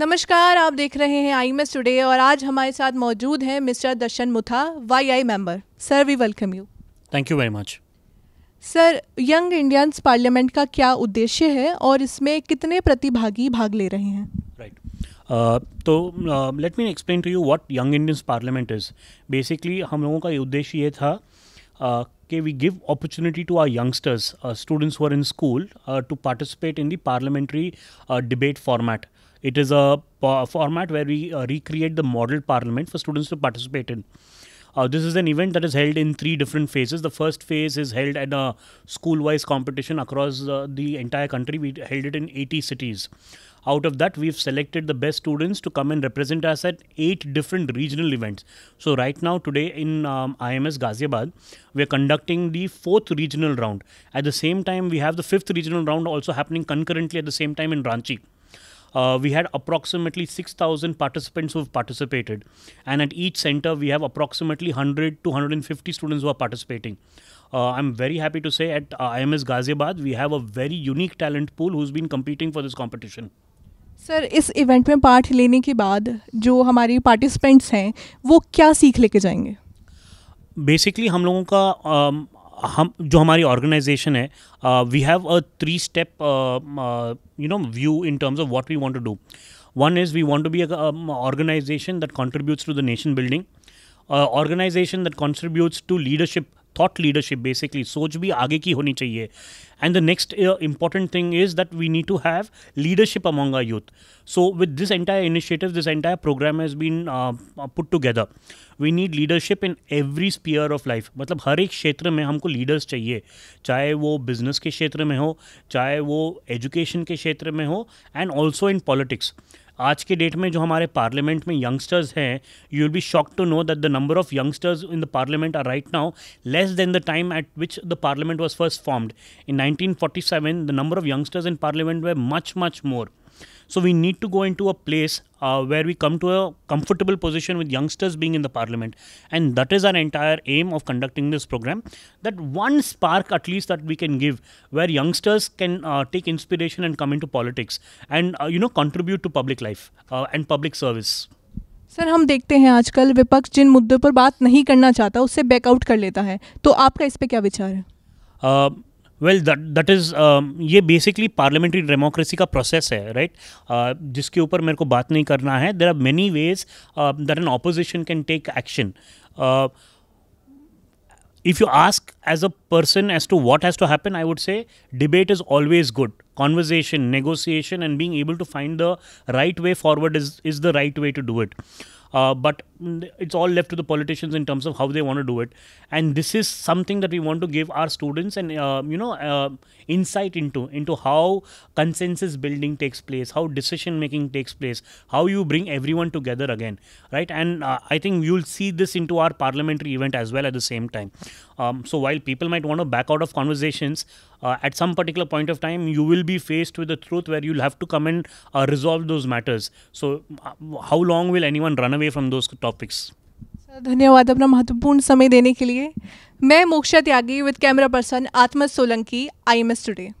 नमस्कार आप देख रहे हैं आई एम एस और आज हमारे साथ मौजूद हैं mister Darshan Mutha Y I member sir we welcome you thank you very much sir young Indians parliament का क्या उद्देश्य है और इसमें कितने प्रतिभागी भाग ले रहे हैं राइट right. Uh, तो let me explain to you what young Indians parliament is basically हम लोगों का उद्देश्य ये था Uh, okay, we give opportunity to our youngsters, uh, students who are in school, uh, to participate in the parliamentary debate format. It is a format where we recreate the model parliament for students to participate in. Uh, this is an event that is held in three different phases. The first phase is held at a school wise competition across uh, the entire country. We held it in 80 cities. Out of that, we've selected the best students to come and represent us at eight different regional events. So right now, today in um, IMS Ghaziabad, we're conducting the fourth regional round. At the same time, we have the fifth regional round also happening concurrently at the same time in Ranchi. Uh, we had approximately 6,000 participants who have participated. And at each center, we have approximately 100 to 150 students who are participating. Uh, I'm very happy to say at uh, IMS Ghaziabad, we have a very unique talent pool who's been competing for this competition. Sir इस event में part लेने के बाद जो हमारी participants हैं वो क्या सीख लेके जाएंगे बेसिकली हम लोगों का हम जो हमारी ऑर्गेनाइजेशन है we have a three step you know view in terms of what we want to do one is we want to be organisation that contributes to the nation building organisation that contributes to leadership thought leadership basically सोच भी आगे की होनी चाहिए and the next important thing is that we need to have leadership among our youth so with this entire initiative this entire programme has been put together we need leadership in every sphere of life मतलब हर एक क्षेत्र में हमको leaders चाहिए चाहे वो business के क्षेत्र में हो चाहे वो एजुकेशन के क्षेत्र में हो एंड ऑल्सो इन पॉलिटिक्स आज के डेट में जो हमारे पार्लियामेंट में यंगस्टर्स हैं you will be shock to know that the number of youngsters in the parliament are right now less than the time at which the parliament was first formed in nineteen forty seven the number of youngsters in parliament way much much more So we need to go into a place uh, where we come to a comfortable position with youngsters being in the parliament. And that is our entire aim of conducting this program. That one spark, at least, that we can give where youngsters can uh, take inspiration and come into politics and, uh, you know, contribute to public life uh, and public service. Sir हम देखते हैं आजकल विपक्ष जिन मुद्दों पर बात नहीं करना चाहता उससे बैकआउट कर लेता है तो आपका इस पे क्या विचार है वेल दैट इज़ ये बेसिकली पार्लियामेंट्री डेमोक्रेसी का प्रोसेस है राइट right? uh, जिसके ऊपर मेरे को बात नहीं करना है there are many ways that an opposition can take action if you ask as a person as to what has to happen, I would say debate is always good. Conversation, negotiation, and being able to find the right way forward is, is the right way to do it. Uh, but it's all left to the politicians in terms of how they want to do it. And this is something that we want to give our students and uh, you know uh, insight into into how consensus building takes place, how decision making takes place, how you bring everyone together again, right? And uh, I think you'll see this into our parliamentary event as well at the same time. Um, so while people might might want to back out of conversations uh, at some particular point of time you will be faced with the truth where you'll have to come and uh, resolve those matters so uh, how long will anyone run away from those topics धन्यवाद अपना महत्वपूर्ण समय देने के लिए मैं Moksha Tyagi with camera person Atma Solanki I M S today